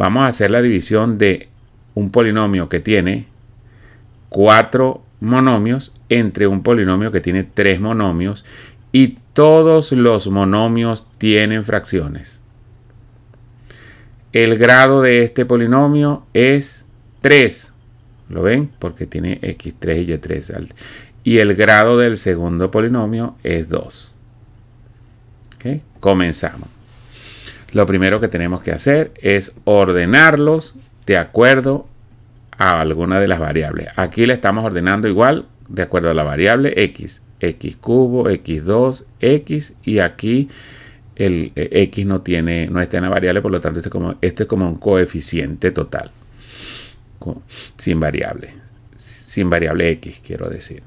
Vamos a hacer la división de un polinomio que tiene cuatro monomios entre un polinomio que tiene tres monomios y todos los monomios tienen fracciones. El grado de este polinomio es 3. ¿Lo ven? Porque tiene x3 y y3. Y el grado del segundo polinomio es 2. Comenzamos lo primero que tenemos que hacer es ordenarlos de acuerdo a alguna de las variables. Aquí le estamos ordenando igual de acuerdo a la variable x, x cubo, x2, x y aquí el eh, x no tiene no está en la variable, por lo tanto esto es como, es como un coeficiente total sin variable, sin variable x quiero decir.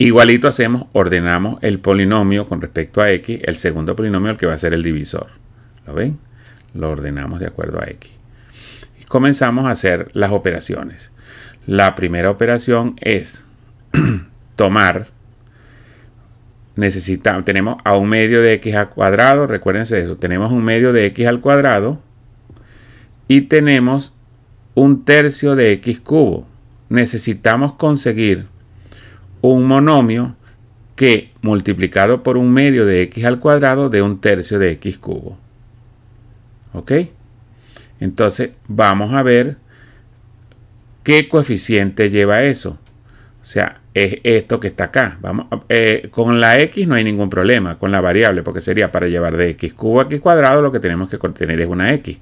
Igualito hacemos, ordenamos el polinomio con respecto a x, el segundo polinomio el que va a ser el divisor. ¿Lo ven? Lo ordenamos de acuerdo a x. Y comenzamos a hacer las operaciones. La primera operación es tomar, necesitamos, tenemos a un medio de x al cuadrado, recuérdense eso, tenemos un medio de x al cuadrado y tenemos un tercio de x cubo. Necesitamos conseguir un monomio que multiplicado por un medio de x al cuadrado de un tercio de x cubo. ¿Ok? Entonces vamos a ver qué coeficiente lleva eso. O sea, es esto que está acá. Vamos, eh, con la x no hay ningún problema, con la variable, porque sería para llevar de x cubo a x cuadrado lo que tenemos que contener es una x.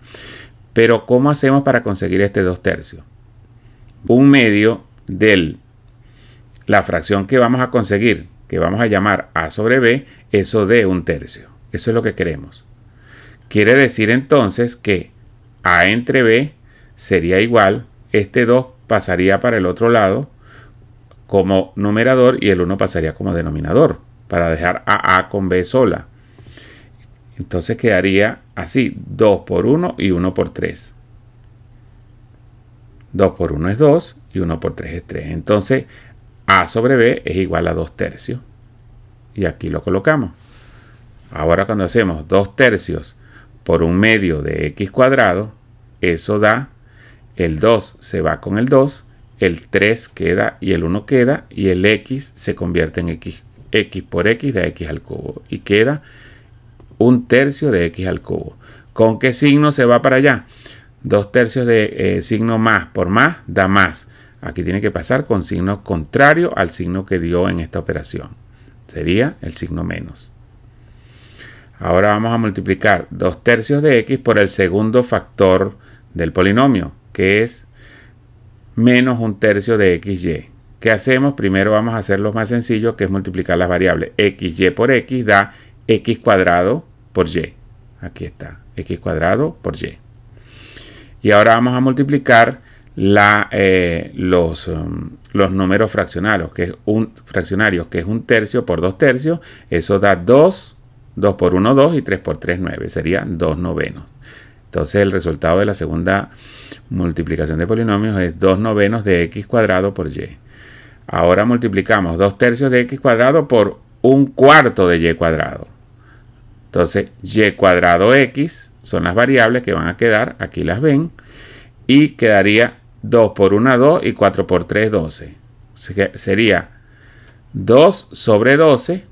Pero ¿cómo hacemos para conseguir este 2 tercios? Un medio del la fracción que vamos a conseguir, que vamos a llamar A sobre B, eso de un tercio. Eso es lo que queremos. Quiere decir entonces que A entre B sería igual, este 2 pasaría para el otro lado como numerador y el 1 pasaría como denominador, para dejar a A con B sola. Entonces quedaría así, 2 por 1 y 1 por 3. 2 por 1 es 2 y 1 por 3 es 3. Entonces a sobre B es igual a 2 tercios. Y aquí lo colocamos. Ahora cuando hacemos 2 tercios por un medio de x cuadrado, eso da, el 2 se va con el 2, el 3 queda y el 1 queda, y el x se convierte en x, x por x da x al cubo. Y queda un tercio de x al cubo. ¿Con qué signo se va para allá? 2 tercios de eh, signo más por más da más. Aquí tiene que pasar con signo contrario al signo que dio en esta operación. Sería el signo menos. Ahora vamos a multiplicar dos tercios de x por el segundo factor del polinomio, que es menos un tercio de xy. ¿Qué hacemos? Primero vamos a hacer lo más sencillo, que es multiplicar las variables. xy por x da x cuadrado por y. Aquí está, x cuadrado por y. Y ahora vamos a multiplicar la, eh, los, um, los, números fraccionarios que, es un, fraccionarios, que es un tercio por dos tercios. Eso da 2, 2 por 1, 2 y 3 por 3, 9. Serían 2 novenos. Entonces el resultado de la segunda multiplicación de polinomios es 2 novenos de x cuadrado por y. Ahora multiplicamos 2 tercios de x cuadrado por 1 cuarto de y cuadrado. Entonces y cuadrado x son las variables que van a quedar, aquí las ven, y quedaría 2 por 1, 2 y 4 por 3, 12. sería 2 sobre 12,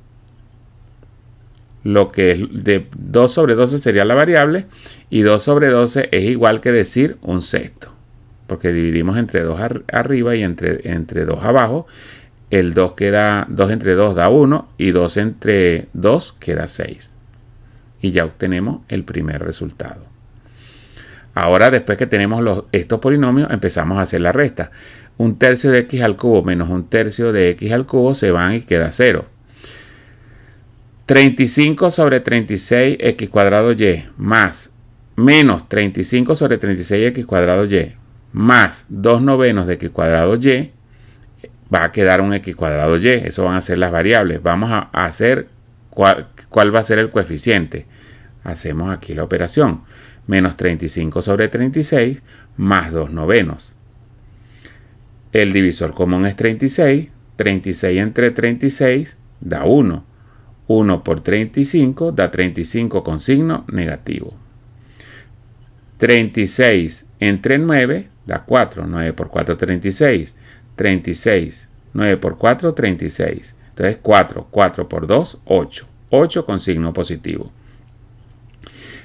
lo que es de 2 sobre 12 sería la variable, y 2 sobre 12 es igual que decir un sexto, porque dividimos entre 2 arriba y entre, entre 2 abajo, el 2 queda 2 entre 2 da 1 y 2 entre 2 queda 6. Y ya obtenemos el primer resultado. Ahora, después que tenemos estos polinomios, empezamos a hacer la resta. Un tercio de x al cubo menos un tercio de x al cubo se van y queda 0. 35 sobre 36x cuadrado y más menos 35 sobre 36x cuadrado y más 2 novenos de x cuadrado y va a quedar un x cuadrado y. Eso van a ser las variables. Vamos a hacer cuál va a ser el coeficiente. Hacemos aquí la operación menos 35 sobre 36, más 2 novenos. El divisor común es 36, 36 entre 36 da 1, 1 por 35 da 35 con signo negativo. 36 entre 9 da 4, 9 por 4 36, 36, 9 por 4 36, entonces 4, 4 por 2 8, 8 con signo positivo.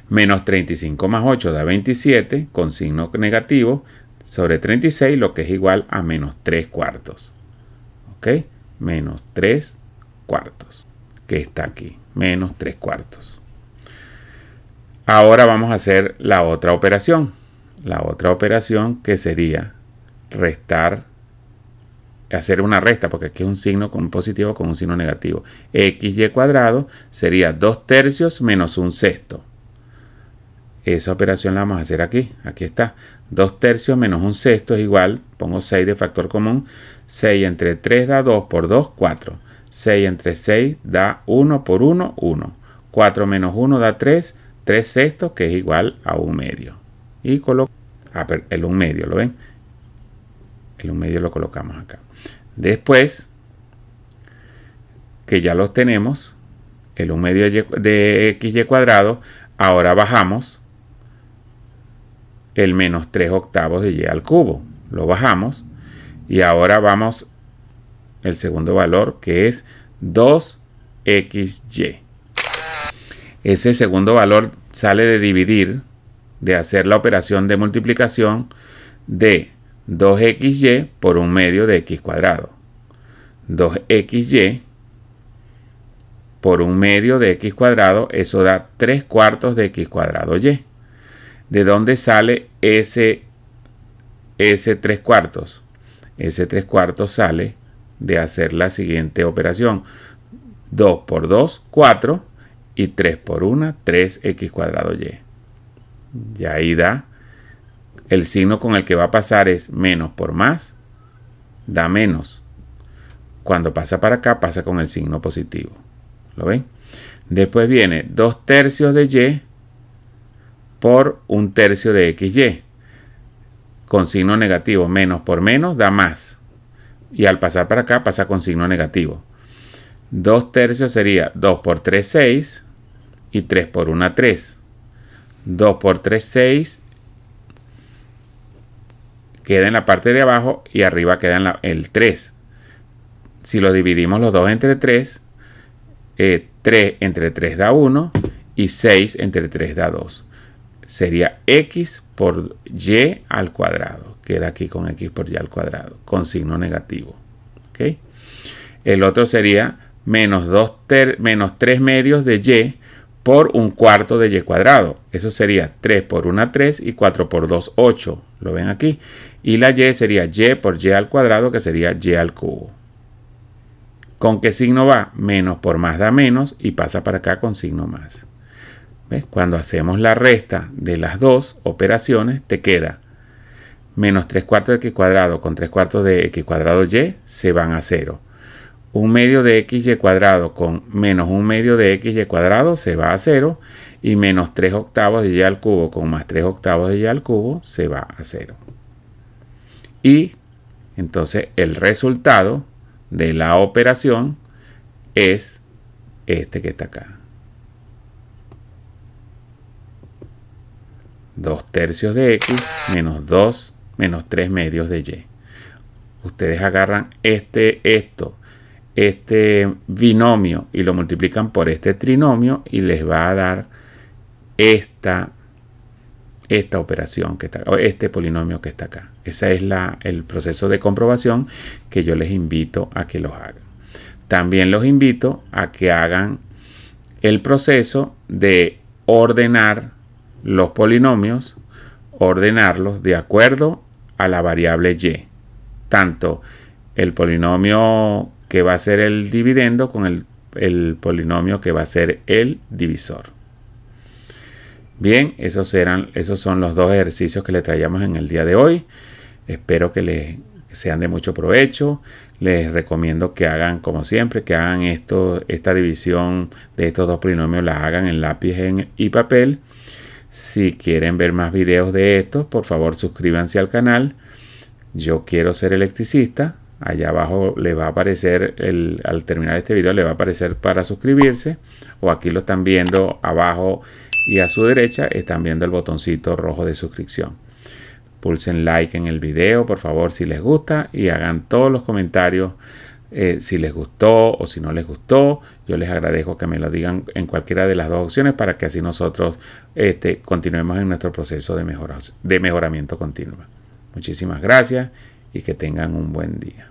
Menos 35 más 8 da 27 con signo negativo sobre 36, lo que es igual a menos 3 cuartos. ¿Ok? Menos 3 cuartos, que está aquí. Menos 3 cuartos. Ahora vamos a hacer la otra operación. La otra operación que sería restar, hacer una resta, porque aquí es un signo con positivo con un signo negativo. XY cuadrado sería 2 tercios menos un sexto. Esa operación la vamos a hacer aquí. Aquí está. 2 tercios menos un sexto es igual, pongo 6 de factor común. 6 entre 3 da 2 por 2, 4. 6 entre 6 da 1 por 1, 1. 4 menos 1 da 3, 3 sextos que es igual a 1 medio. Y coloco ah, el 1 medio, ¿lo ven? El 1 medio lo colocamos acá. Después, que ya los tenemos, el 1 medio de xy cuadrado, ahora bajamos el menos 3 octavos de y al cubo. Lo bajamos y ahora vamos el segundo valor que es 2xy. Ese segundo valor sale de dividir, de hacer la operación de multiplicación de 2xy por un medio de x cuadrado. 2xy por un medio de x cuadrado, eso da 3 cuartos de x cuadrado y. ¿De dónde sale ese, ese 3 cuartos. Ese 3 cuartos sale de hacer la siguiente operación. 2 por 2, 4 y 3 por 1, 3x cuadrado y. Y ahí da el signo con el que va a pasar es menos por más, da menos. Cuando pasa para acá, pasa con el signo positivo. ¿Lo ven? Después viene 2 tercios de y por un tercio de XY. Con signo negativo, menos por menos da más. Y al pasar para acá pasa con signo negativo. 2 tercios sería 2 por 3, 6 y 3 por 1, 3. 2 por 3, 6 queda en la parte de abajo y arriba queda en el 3. Si lo dividimos los dos entre 3, 3 eh, entre 3 da 1 y 6 entre 3 da 2 sería x por y al cuadrado. Queda aquí con x por y al cuadrado, con signo negativo. El otro sería menos, dos menos 3 medios de y por un cuarto de y cuadrado. Eso sería 3 por 1, 3 y 4 por 2, 8. Lo ven aquí. Y la y sería y por y al cuadrado, que sería y al cubo. ¿Con qué signo va? Menos por más da menos y pasa para acá con signo más. Cuando hacemos la resta de las dos operaciones, te queda menos 3 cuartos de x cuadrado con 3 cuartos de x cuadrado y se van a 0. Un medio de x y cuadrado con menos un medio de x y cuadrado se va a 0. Y menos 3 octavos de y al cubo con más 3 octavos de y al cubo se va a 0. Y entonces el resultado de la operación es este que está acá. 2 tercios de X menos 2 menos 3 medios de Y. Ustedes agarran este, esto, este binomio y lo multiplican por este trinomio y les va a dar esta, esta operación que está, o este polinomio que está acá. Ese es la, el proceso de comprobación que yo les invito a que los hagan. También los invito a que hagan el proceso de ordenar los polinomios, ordenarlos de acuerdo a la variable y. Tanto el polinomio que va a ser el dividendo con el, polinomio que va a ser el divisor. Bien, esos, eran, esos son los dos ejercicios que le traíamos en el día de hoy. Espero que les sean de mucho provecho. Les recomiendo que hagan, como siempre, que hagan esto, esta división de estos dos polinomios, la hagan en lápiz y papel si quieren ver más videos de estos, por favor suscríbanse al canal. Yo quiero ser electricista. Allá abajo le va a aparecer, el, al terminar este video, le va a aparecer para suscribirse. O aquí lo están viendo abajo y a su derecha están viendo el botoncito rojo de suscripción. Pulsen like en el video, por favor, si les gusta. Y hagan todos los comentarios eh, si les gustó o si no les gustó. Yo les agradezco que me lo digan en cualquiera de las dos opciones para que así nosotros este, continuemos en nuestro proceso de, de mejoramiento continuo. Muchísimas gracias y que tengan un buen día.